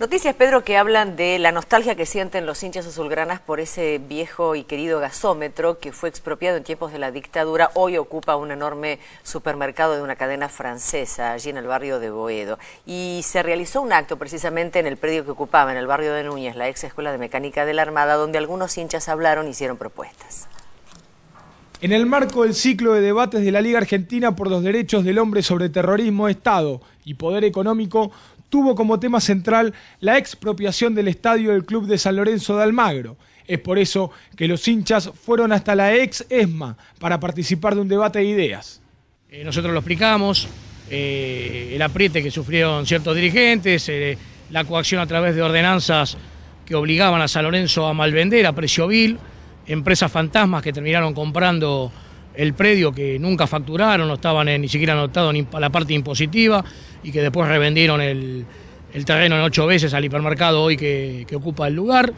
Noticias, Pedro, que hablan de la nostalgia que sienten los hinchas azulgranas por ese viejo y querido gasómetro que fue expropiado en tiempos de la dictadura, hoy ocupa un enorme supermercado de una cadena francesa allí en el barrio de Boedo. Y se realizó un acto precisamente en el predio que ocupaba, en el barrio de Núñez, la ex Escuela de Mecánica de la Armada, donde algunos hinchas hablaron y hicieron propuestas. En el marco del ciclo de debates de la Liga Argentina por los derechos del hombre sobre terrorismo, Estado y poder económico, tuvo como tema central la expropiación del estadio del Club de San Lorenzo de Almagro. Es por eso que los hinchas fueron hasta la ex ESMA para participar de un debate de ideas. Eh, nosotros lo explicamos, eh, el apriete que sufrieron ciertos dirigentes, eh, la coacción a través de ordenanzas que obligaban a San Lorenzo a malvender a precio vil, empresas fantasmas que terminaron comprando el predio que nunca facturaron, no estaban eh, ni siquiera anotados ni la parte impositiva y que después revendieron el, terreno en ocho veces al hipermercado hoy que, ocupa el lugar.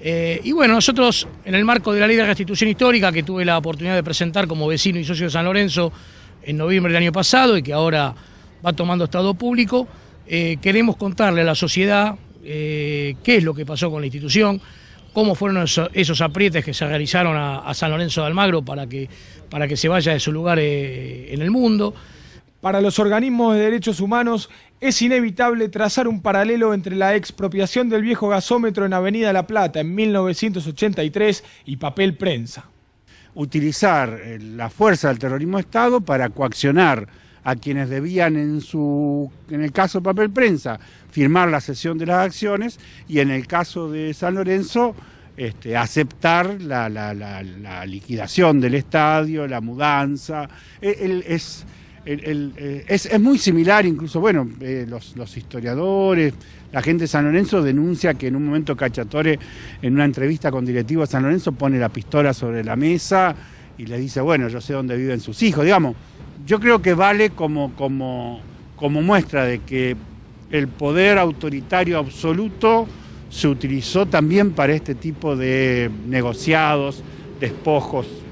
Eh, y bueno, nosotros en el marco de la ley de restitución histórica que tuve la oportunidad de presentar como vecino y socio de San Lorenzo en noviembre del año pasado y que ahora va tomando estado público, eh, queremos contarle a la sociedad qué es lo que pasó con la institución, cómo fueron esos, aprietes que se realizaron a, San Lorenzo de Almagro para que, se vaya de su lugar eh, en el mundo. Para los organismos de derechos humanos es inevitable trazar un paralelo entre la expropiación del viejo gasómetro en Avenida La Plata en 1983 y papel prensa. Utilizar eh, la fuerza del terrorismo Estado para coaccionar a quienes debían en su, en el caso de papel prensa, firmar la cesión de las acciones y en el caso de San Lorenzo este, aceptar la, liquidación del estadio, la mudanza. E, eh, es, muy similar, incluso, bueno, eh, los, los, historiadores, la gente de San Lorenzo denuncia que en un momento Cachatore, en una entrevista con directivo de San Lorenzo, pone la pistola sobre la mesa y le dice, bueno, yo sé dónde viven sus hijos, digamos yo creo que vale como, como, como muestra de que el poder autoritario absoluto se utilizó también para este tipo de negociados, despojos